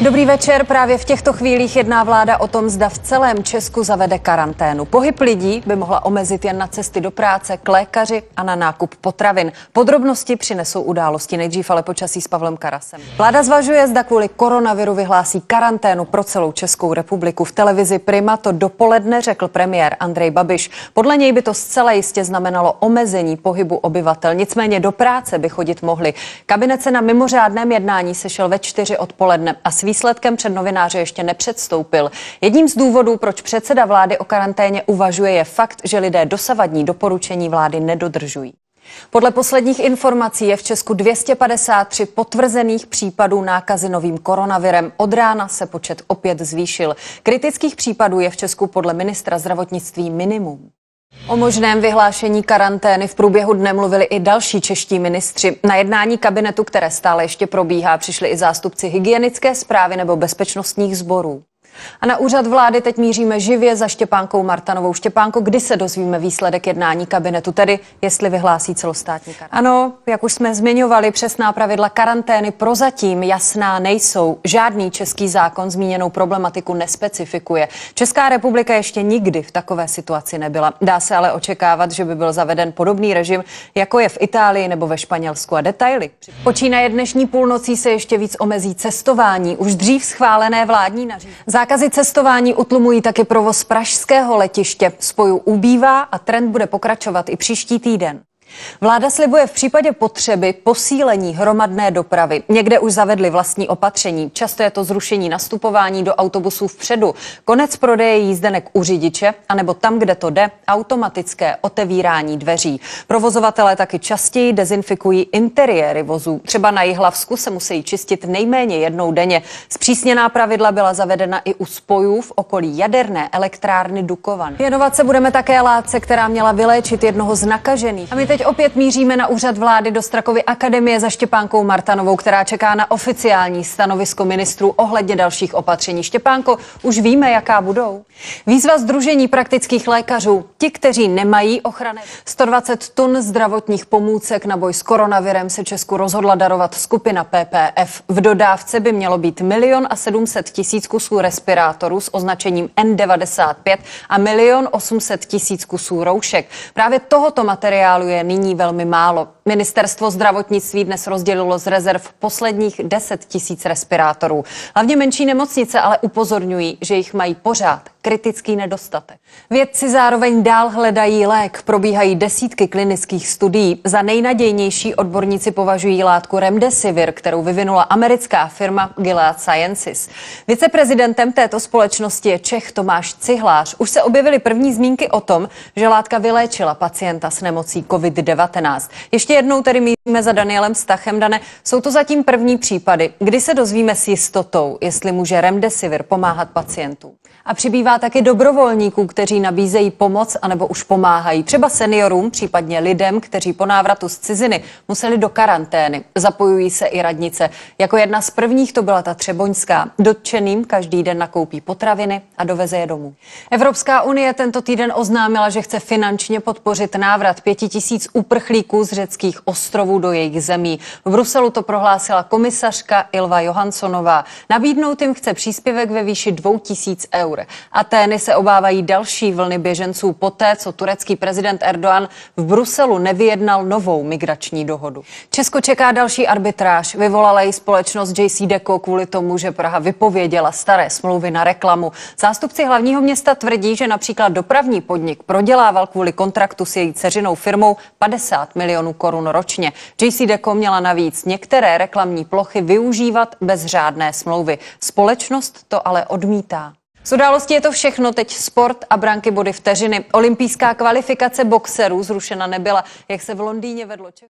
Dobrý večer. Právě v těchto chvílích jedná vláda o tom, zda v celém Česku zavede karanténu. Pohyb lidí by mohla omezit jen na cesty do práce, k lékaři a na nákup potravin. Podrobnosti přinesou události. Nejdřív ale počasí s Pavlem Karasem. Vláda zvažuje, zda kvůli koronaviru vyhlásí karanténu pro celou Českou republiku. V televizi Prima to dopoledne řekl premiér Andrej Babiš. Podle něj by to zcela jistě znamenalo omezení pohybu obyvatel. Nicméně do práce by chodit mohli. Kabinet se na mimořádném jednání sešel ve čtyři odpoledne. Asi výsledkem před novináře ještě nepředstoupil. Jedním z důvodů, proč předseda vlády o karanténě uvažuje, je fakt, že lidé dosavadní doporučení vlády nedodržují. Podle posledních informací je v Česku 253 potvrzených případů nákazy novým koronavirem. Od rána se počet opět zvýšil. Kritických případů je v Česku podle ministra zdravotnictví minimum. O možném vyhlášení karantény v průběhu dne mluvili i další čeští ministři. Na jednání kabinetu, které stále ještě probíhá, přišli i zástupci hygienické zprávy nebo bezpečnostních sborů. A na úřad vlády teď míříme živě za Štěpánkou Martanovou. Štěpánko, kdy se dozvíme výsledek jednání kabinetu, tedy jestli vyhlásí celostátní karanténu? Ano, jak už jsme zmiňovali, přesná pravidla karantény prozatím jasná nejsou. Žádný český zákon zmíněnou problematiku nespecifikuje. Česká republika ještě nikdy v takové situaci nebyla. Dá se ale očekávat, že by byl zaveden podobný režim, jako je v Itálii nebo ve Španělsku. A detaily. Počínaje dnešní půlnocí se ještě víc omezí cestování. Už dřív schválené vládní nařízení. Zákazy cestování utlumují taky provoz pražského letiště. Spoju ubývá a trend bude pokračovat i příští týden. Vláda slibuje v případě potřeby posílení hromadné dopravy. Někde už zavedli vlastní opatření. Často je to zrušení nastupování do autobusů vpředu, konec prodeje jízdenek u řidiče, anebo tam, kde to jde, automatické otevírání dveří. Provozovatelé taky častěji dezinfikují interiéry vozů. Třeba na Jihlavsku se musí čistit nejméně jednou denně. Zpřísněná pravidla byla zavedena i u spojů v okolí jaderné elektrárny Dukovan. Věnovat se budeme také látce, která měla vyléčit jednoho z nakažených. A my Teď opět míříme na úřad vlády do Strakovy akademie za Štěpánkou Martanovou, která čeká na oficiální stanovisko ministrů ohledně dalších opatření. Štěpánko, už víme, jaká budou. Výzva Združení praktických lékařů. Ti, kteří nemají ochrany. 120 tun zdravotních pomůcek na boj s koronavirem se Česku rozhodla darovat skupina PPF. V dodávce by mělo být milion a 700 tisíc kusů respirátorů s označením N95 a milion 800 tisíc kusů roušek. Právě tohoto materiálu je nyní velmi málo. Ministerstvo zdravotnictví dnes rozdělilo z rezerv posledních 10 tisíc respirátorů. Hlavně menší nemocnice ale upozorňují, že jich mají pořád kritický nedostatek. Vědci zároveň dál hledají lék, probíhají desítky klinických studií. Za nejnadějnější odborníci považují látku Remdesivir, kterou vyvinula americká firma Gilead Sciences. Viceprezidentem této společnosti je Čech Tomáš Cihlář. Už se objevily první zmínky o tom, že látka vyléčila pacienta s nemocí covid COVID-19. Ještě jednou tedy míříme za Danielem Stachem. Dane, jsou to zatím první případy, kdy se dozvíme s jistotou, jestli může remdesivir pomáhat pacientům. A přibývá také dobrovolníků, kteří nabízejí pomoc anebo už pomáhají. Třeba seniorům, případně lidem, kteří po návratu z ciziny museli do karantény. Zapojují se i radnice. Jako jedna z prvních to byla ta Třeboňská. Dotčeným každý den nakoupí potraviny a doveze je domů. Evropská unie tento týden oznámila, že chce finančně podpořit návrat pěti tisíc tisíc uprchlíků z řeckých ostrovů do jejich zemí. V Bruselu to prohlásila komisařka Ilva Johanssonová. Nabídnout jim chce příspěvek ve výši 2000 eur. A tény se obávají další vlny běženců poté, co turecký prezident Erdogan v Bruselu nevyjednal novou migrační dohodu. Česko čeká další arbitráž. Vyvolala ji společnost JC Deco kvůli tomu, že Praha vypověděla staré smlouvy na reklamu. Zástupci hlavního města tvrdí, že například dopravní podnik prodělával kvůli kontraktu s její dceřinou firmou 50 milionů korun ročně. JC Deco měla navíc některé reklamní plochy využívat bez řádné smlouvy. Společnost to ale odmítá. S událostí je to všechno, teď sport a branky body vteřiny. Olympijská kvalifikace boxerů zrušena nebyla, jak se v Londýně vedlo.